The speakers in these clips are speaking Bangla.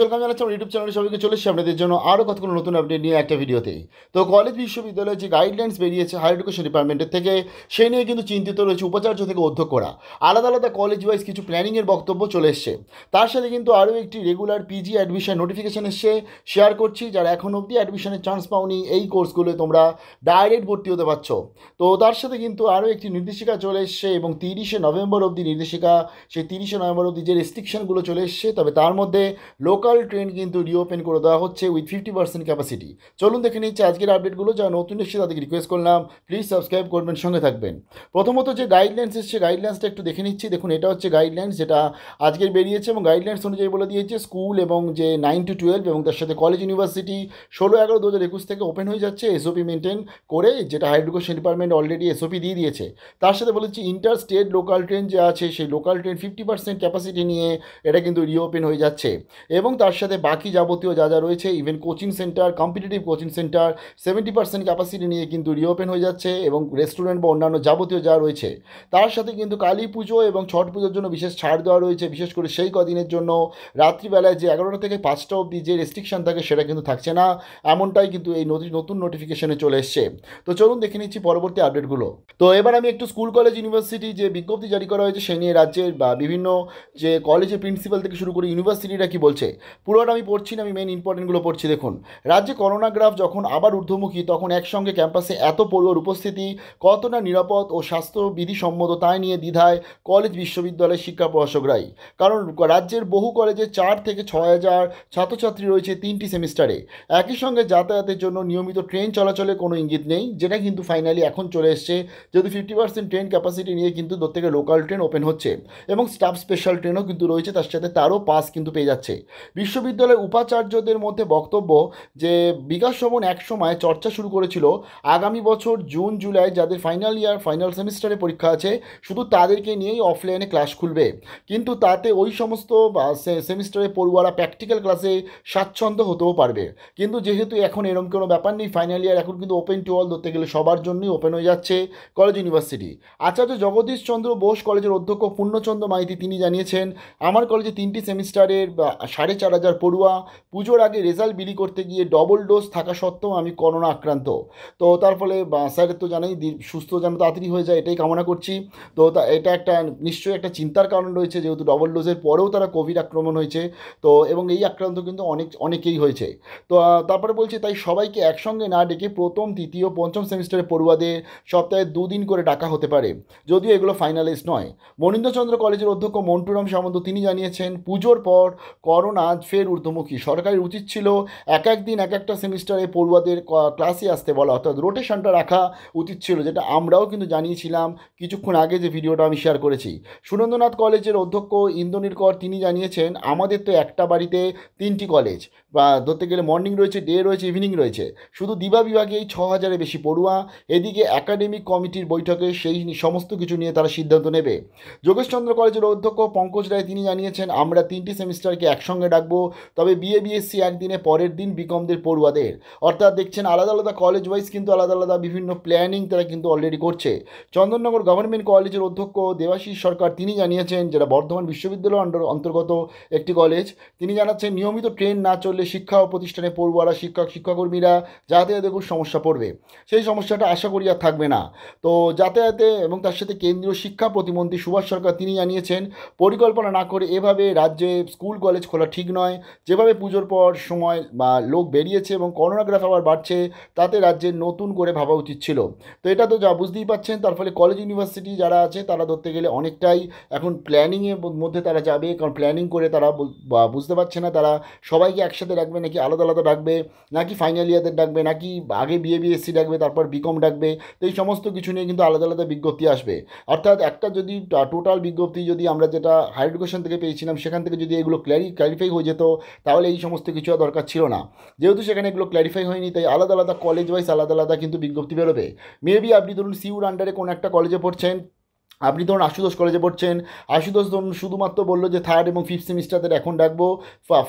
ওয়েলকাম জানাচ্ছি আমার ইউটিউব চ্যানেলে সবাইকে চলে এসেছি আপনাদের জন্য আরও কতগুলো নতুন আপডেট নিয়ে একটা ভিডিওতে তো কলেজ বিশ্ববিদ্যালয়ে যে গাইডলাইন্স বেরিয়েছে হায়ার এডুকেশন ডিপার্টমেন্টের থেকে সেই নিয়ে কিন্তু চিন্তিত রয়েছে উপাচার্য থেকে অধ্যক্ষরা আলাদা আলাদা কলেজ ওয়াইজ কিছু প্ল্যানিংয়ের বক্তব্য চলে এসছে তার সাথে কিন্তু আরও একটি রেগুলার পিজি অ্যাডমিশন নোটিফিকেশন এসছে শেয়ার করছি যারা এখন অবধি অ্যাডমিশনের চান্স পাওনি এই কোর্সগুলো তোমরা ডাইরেক্ট ভর্তি হতে পারছো তো তার সাথে কিন্তু আরও একটি নির্দেশিকা চলে এসছে এবং তিরিশে নভেম্বর অবধি নির্দেশিকা সেই তিরিশে নভেম্বর অবধি যে রেস্ট্রিকশানগুলো চলে এসছে তবে তার মধ্যে লোকাল লোকাল ট্রেন কিন্তু রিওপেন করে দেওয়া হচ্ছে উইথ ফিফটি পার্সেন্ট ক্যাপাসিটি চলুন দেখে নিচ্ছে আজকের আপডেটগুলো যা নতুন এসে তাদেরকে রিকোয়েস্ট করলাম প্লিজ সাবস্ক্রাইব করবেন সঙ্গে থাকবেন প্রথমত যে গাইডলাইন্স এসছে গাইডলাইন্সটা একটু দেখে নিচ্ছি দেখুন এটা হচ্ছে গাইডলাইন্স যেটা আজকের বেরিয়েছে এবং গাইডলাইন্স অনুযায়ী বলে দিয়েছে স্কুল এবং যে নাইন টু টুয়েলভ এবং তার সাথে কলেজ ইউনিভার্সিটি ষোলো এগারো দু হাজার একুশ থেকে ওপেন হয়ে যাচ্ছে এসওপি মেনটেন করে যেটা higher education department already SOP দিয়ে দিয়েছে তার সাথে বলেছি ইন্টার স্টেট লোকাল ট্রেন যে আছে সেই local train fifty percent capacity নিয়ে এটা কিন্তু রিওপেন হয়ে যাচ্ছে এবং তার সাথে বাকি যাবতীয় যা যা রয়েছে even coaching centre competitive coaching centre seventy percent capacity নিয়ে কিন্তু রিওপেন হয়ে যাচ্ছে এবং রেস্টুরেন্ট বা অন্যান্য যাবতীয় যা রয়েছে তার সাথে কিন্তু কালী পুজো এবং ছট পুজোর জন্য বিশেষ ছাড় দেওয়া রয়েছে বিশেষ করে সেই কদিনের জন্য রাত্রিবেলায় যে এগারোটা থেকে পাঁচটা অবধি যে রেস্ট্রিকশান থাকে সেটা কিন্তু থাকছে না এমনটাই কিন্তু এই নতুন নোটিফিকেশনে চলে এসছে তো চলুন দেখে নিচ্ছি পরবর্তী আপডেটগুলো তো এবার আমি একটু স্কুল কলেজ ইউনিভার্সিটি যে বিজ্ঞপ্তি জারি করা হয়েছে সে নিয়ে রাজ্যের বা বিভিন্ন যে কলেজের প্রিন্সিপাল থেকে শুরু করে ইউনিভার্সিটিরা কি বলছে পুরোটা আমি পড়ছি না আমি মেন ইম্পর্টেন্টগুলো পড়ছি দেখুন রাজ্যে করোনা গ্রাফ যখন আবার ঊর্ধ্বমুখী তখন একসঙ্গে ক্যাম্পাসে এত পড়ুয়ার উপস্থিতি কতটা নিরাপদ ও সম্মত তাই নিয়ে দ্বিধায় কলেজ বিশ্ববিদ্যালয়ের শিক্ষা প্রশাসকরাই কারণ রাজ্যের বহু কলেজে চার থেকে ছয় হাজার ছাত্রছাত্রী রয়েছে তিনটি সেমিস্টারে একই সঙ্গে যাতায়াতের জন্য নিয়মিত ট্রেন চলাচলে কোনো ইঙ্গিত নেই যেটা কিন্তু ফাইনালি এখন চলে এসছে যেহেতু ফিফটি পার্সেন্ট ট্রেন ক্যাপাসিটি নিয়ে কিন্তু থেকে লোকাল ট্রেন ওপেন হচ্ছে এবং স্টাফ স্পেশাল ট্রেনও কিন্তু রয়েছে তার সাথে তারও পাস কিন্তু পেয়ে যাচ্ছে বিশ্ববিদ্যালয়ের উপাচার্যদের মধ্যে বক্তব্য যে বিকাশ সমন এক সময় চর্চা শুরু করেছিল আগামী বছর জুন জুলাই যাদের ফাইনাল ইয়ার ফাইনাল সেমিস্টারে পরীক্ষা আছে শুধু তাদেরকে নিয়েই অফলাইনে ক্লাস খুলবে কিন্তু তাতে ওই সমস্ত সেমিস্টারে পড়ুয়ারা প্র্যাকটিক্যাল ক্লাসে স্বাচ্ছন্দ্য হতেও পারবে কিন্তু যেহেতু এখন এরম কোনো ব্যাপার নেই ফাইনাল ইয়ার এখন কিন্তু ওপেন টু অল ধরতে গেলে সবার জন্যই ওপেন হয়ে যাচ্ছে কলেজ ইউনিভার্সিটি আচার্য জগদীশ চন্দ্র বোস কলেজের অধ্যক্ষ পূর্ণচন্দ্র মাইতি তিনি জানিয়েছেন আমার কলেজে তিনটি সেমিস্টারের সাড়ে চার হাজার পড়ুয়া পুজোর আগে রেজাল্ট বিলি করতে গিয়ে ডবল ডোজ থাকা সত্ত্বেও আমি করোনা আক্রান্ত তো তার ফলে স্যারের তো জানাই সুস্থ যেন তাড়াতাড়ি হয়ে যায় এটাই কামনা করছি তো তা এটা একটা নিশ্চয়ই একটা চিন্তার কারণ রয়েছে যেহেতু ডবল ডোজের পরেও তারা কোভিড আক্রমণ হয়েছে তো এবং এই আক্রান্ত কিন্তু অনেক অনেকেই হয়েছে তো তারপরে বলছি তাই সবাইকে একসঙ্গে না ডেকে প্রথম তৃতীয় পঞ্চম সেমিস্টারের পড়ুয়াদের সপ্তাহে দুদিন করে ডাকা হতে পারে যদিও এগুলো ফাইনালাইজ নয় মনীন্দ্রচন্দ্র কলেজের অধ্যক্ষ মন্টুরাম সামন্ত তিনি জানিয়েছেন পুজোর পর করোনা আজ ফের ঊর্ধ্বমুখী সরকারের উচিত ছিল এক এক দিন এক একটা সেমিস্টারে পড়ুয়াদের ক্লাসে আসতে বলা অর্থাৎ রোটেশনটা রাখা উচিত ছিল যেটা আমরাও কিন্তু জানিয়েছিলাম কিছুক্ষণ আগে যে ভিডিওটা আমি শেয়ার করেছি সুরেন্দ্রনাথ কলেজের অধ্যক্ষ কর তিনি জানিয়েছেন আমাদের তো একটা বাড়িতে তিনটি কলেজ বা ধরতে গেলে মর্নিং রয়েছে ডে রয়েছে ইভিনিং রয়েছে শুধু দিবা বিভাগেই ছ হাজারের বেশি পড়ুয়া এদিকে একাডেমিক কমিটির বৈঠকে সেই সমস্ত কিছু নিয়ে তারা সিদ্ধান্ত নেবে যোগেশচন্দ্র কলেজের অধ্যক্ষ পঙ্কজ রায় তিনি জানিয়েছেন আমরা তিনটি সেমিস্টারকে একসঙ্গে ডাক রাখবো তবে বিএ বিএসসি একদিনে পরের দিন বিকমদের পড়ুয়াদের অর্থাৎ দেখছেন আলাদা আলাদা কলেজ ওয়াইজ কিন্তু আলাদা আলাদা বিভিন্ন প্ল্যানিং তারা কিন্তু অলরেডি করছে চন্দননগর গভর্নমেন্ট কলেজের অধ্যক্ষ দেবাশিস সরকার তিনি জানিয়েছেন যেটা বর্ধমান বিশ্ববিদ্যালয় অন্তর্গত একটি কলেজ তিনি জানাচ্ছেন নিয়মিত ট্রেন না চললে শিক্ষা ও প্রতিষ্ঠানে পড়ুয়ারা শিক্ষক শিক্ষাকর্মীরা যাতায়াতে খুব সমস্যা পড়বে সেই সমস্যাটা আশা করি আর থাকবে না তো যাতায়াতে এবং তার সাথে কেন্দ্রীয় শিক্ষা প্রতিমন্ত্রী সুভাষ সরকার তিনি জানিয়েছেন পরিকল্পনা না করে এভাবে রাজ্যে স্কুল কলেজ খোলা ঠিক নয় যেভাবে পুজোর পর সময় বা লোক বেরিয়েছে এবং করোনা গ্রাফ আবার বাড়ছে তাতে রাজ্যের নতুন করে ভাবা উচিত ছিল তো এটা তো যা বুঝতেই পাচ্ছেন তার ফলে কলেজ ইউনিভার্সিটি যারা আছে তারা ধরতে গেলে অনেকটাই এখন প্ল্যানিংয়ের মধ্যে তারা যাবে কারণ প্ল্যানিং করে তারা বুঝতে পারছে না তারা সবাইকে একসাথে ডাকবে নাকি আলাদা আলাদা ডাকবে নাকি ফাইনাল ইয়ারদের ডাকবে নাকি আগে বিএ বিএসসি ডাকবে তারপর বিকম ডাকবে তো এই সমস্ত কিছু নিয়ে কিন্তু আলাদা আলাদা বিজ্ঞপ্তি আসবে অর্থাৎ একটা যদি টোটাল বিজ্ঞপ্তি যদি আমরা যেটা হায়ার এডুকেশন থেকে পেয়েছিলাম সেখান থেকে যদি এগুলো ক্ল্যারি ক্ল্যারিফাই হয়ে যেত তাহলে এই সমস্ত কিছু দরকার ছিল না যেহেতু সেখানে এগুলো ক্ল্যারিফাই হয়নি তাই আলাদা আলাদা কলেজ ওয়াইজ আলাদা আলাদা কিন্তু বিজ্ঞপ্তি বেরোবে মেবি আপনি ধরুন সিউর আন্ডারে কোনো একটা কলেজে পড়ছেন আপনি ধরুন আশুতোষ কলেজে পড়ছেন আশুতোষ ধরুন শুধুমাত্র বললো যে থার্ড এবং ফিফথ সেমিস্টারদের এখন ডাকবো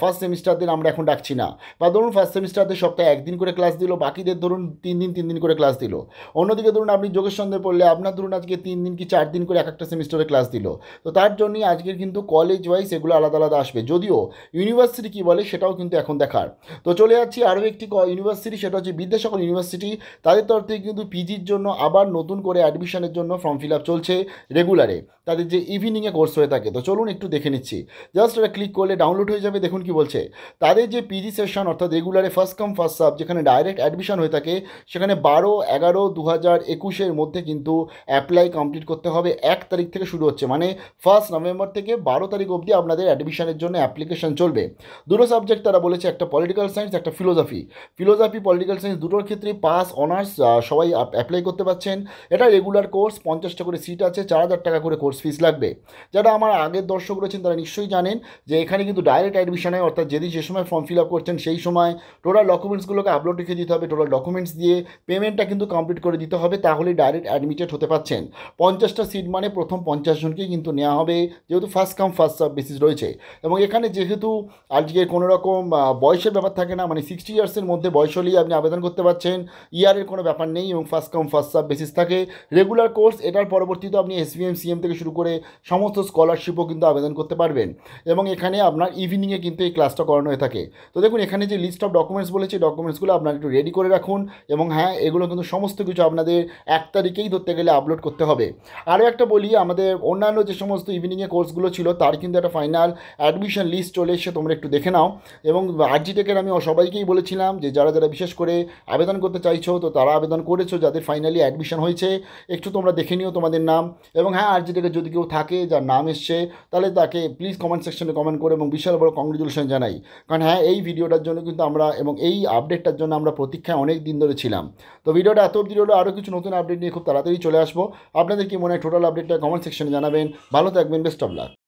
ফার্স্ট সেমিস্টারদের আমরা এখন ডাকছি না বা ধরুন ফার্স্ট সেমিস্টারদের সপ্তাহে একদিন করে ক্লাস দিল বাকিদের ধরুন তিন দিন তিন দিন করে ক্লাস দিল অন্যদিকে ধরুন আপনি যোগের সন্ধে পড়লে আপনার ধরুন আজকে তিন দিন কি চার দিন করে এক একটা সেমিস্টারে ক্লাস দিল তো তার জন্যই আজকের কিন্তু কলেজ ওয়াইজ এগুলো আলাদা আলাদা আসবে যদিও ইউনিভার্সিটি কী বলে সেটাও কিন্তু এখন দেখার তো চলে যাচ্ছি আরও একটি ইউনিভার্সিটি সেটা হচ্ছে বিদ্যাসাগর ইউনিভার্সিটি তাদের তরফ থেকে কিন্তু পিজির জন্য আবার নতুন করে অ্যাডমিশনের জন্য ফর্ম ফিল আপ চলছে রেগুলারে তাদের যে ইভিনিংয়ে কোর্স হয়ে থাকে তো চলুন একটু দেখে নিচ্ছি জাস্ট এটা ক্লিক করলে ডাউনলোড হয়ে যাবে দেখুন কি বলছে তাদের যে পিজি সেশন অর্থাৎ রেগুলারে ফার্স্ট কাম ফার্স্ট সাব যেখানে ডাইরেক্ট অ্যাডমিশন হয়ে থাকে সেখানে বারো এগারো দু হাজার একুশের মধ্যে কিন্তু অ্যাপ্লাই কমপ্লিট করতে হবে এক তারিখ থেকে শুরু হচ্ছে মানে ফার্স্ট নভেম্বর থেকে বারো তারিখ অবধি আপনাদের অ্যাডমিশনের জন্য অ্যাপ্লিকেশন চলবে দুটো সাবজেক্ট তারা বলেছে একটা পলিটিক্যাল সায়েন্স একটা ফিলোজফি ফিলোজফি পলিটিক্যাল সায়েন্স দুটোর ক্ষেত্রে পাস অনার্স সবাই অ্যাপ্লাই করতে পারছেন এটা রেগুলার কোর্স পঞ্চাশটা করে সিট আছে হচ্ছে চার হাজার টাকা করে কোর্স ফিস লাগবে যারা আমার আগের দর্শক রয়েছেন তারা নিশ্চয়ই জানেন যে এখানে কিন্তু ডাইরেক্ট অ্যাডমিশনে অর্থাৎ যেদিন যে সময় ফর্ম ফিল আপ করছেন সেই সময় টোটাল ডকুমেন্টসগুলোকে আপলোড রেখে দিতে হবে টোটাল ডকুমেন্টস দিয়ে পেমেন্টটা কিন্তু কমপ্লিট করে দিতে হবে তাহলে ডাইরেক্ট অ্যাডমিটেড হতে পারছেন পঞ্চাশটা সিট মানে প্রথম পঞ্চাশ জনকেই কিন্তু নেওয়া হবে যেহেতু first come first serve basis রয়েছে এবং এখানে যেহেতু আজকে কোনো রকম বয়সের ব্যাপার থাকে না মানে সিক্সটি ইয়ার্সের মধ্যে বয়স হলেই আপনি আবেদন করতে পারছেন ইয়ারের কোনো ব্যাপার নেই এবং first come first serve basis থাকে রেগুলার কোর্স এটার পরবর্তীতে আপনি আপনি এসবিএম সিএম থেকে শুরু করে সমস্ত স্কলারশিপও কিন্তু আবেদন করতে পারবেন এবং এখানে আপনার ইভিনিংয়ে কিন্তু এই ক্লাসটা করানো হয়ে থাকে তো দেখুন এখানে যে লিস্ট অফ ডকুমেন্টস বলেছে ডকুমেন্টসগুলো আপনারা একটু রেডি করে রাখুন এবং হ্যাঁ এগুলো কিন্তু সমস্ত কিছু আপনাদের এক তারিখেই ধরতে গেলে আপলোড করতে হবে আরও একটা বলি আমাদের অন্যান্য যে সমস্ত ইভিনিংয়ে কোর্সগুলো ছিল তার কিন্তু একটা ফাইনাল অ্যাডমিশন লিস্ট চলে এসে তোমরা একটু দেখে নাও এবং আরজিটেকের আমি সবাইকেই বলেছিলাম যে যারা যারা বিশেষ করে আবেদন করতে চাইছো তো তারা আবেদন করেছো যাদের ফাইনালি অ্যাডমিশন হয়েছে একটু তোমরা দেখে নিও তোমাদের নাম এবং হ্যাঁ আর যদি কেউ থাকে যার নাম এসছে তাহলে তাকে প্লিজ কমেন্ট সেকশনে কমেন্ট করে এবং বিশাল বড় কংগ্রেচুলেশন জানাই কারণ হ্যাঁ এই ভিডিওটার জন্য কিন্তু আমরা এবং এই আপডেটটার জন্য আমরা প্রতীক্ষায় অনেক দিন ধরে ছিলাম তো ভিডিওটা এত অব্দি হলো আরও কিছু নতুন আপডেট নিয়ে খুব তাড়াতাড়ি চলে আসবো আপনাদের কি মনে হয় টোটাল আপডেটটা কমেন্ট সেকশনে জানাবেন ভালো থাকবেন বেস্ট অফ লাক